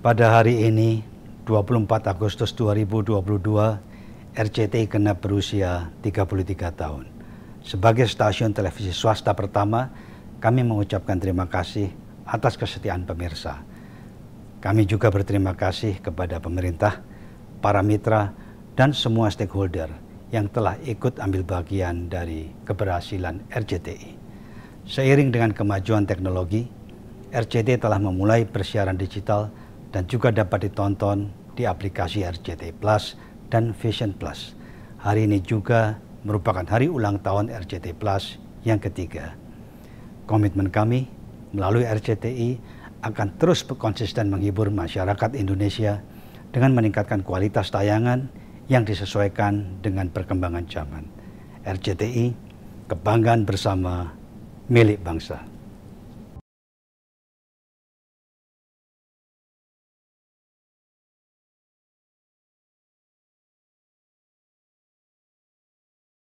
Pada hari ini, 24 Agustus 2022, RCTI kena berusia 33 tahun. Sebagai stasiun televisi swasta pertama, kami mengucapkan terima kasih atas kesetiaan pemirsa. Kami juga berterima kasih kepada pemerintah, para mitra, dan semua stakeholder yang telah ikut ambil bagian dari keberhasilan RCTI. Seiring dengan kemajuan teknologi, RCTI telah memulai persiaran digital dan juga dapat ditonton di aplikasi RCTI Plus dan Vision Plus. Hari ini juga merupakan hari ulang tahun RCTI Plus yang ketiga. Komitmen kami melalui RCTI akan terus konsisten menghibur masyarakat Indonesia dengan meningkatkan kualitas tayangan yang disesuaikan dengan perkembangan zaman. RCTI, kebanggaan bersama milik bangsa.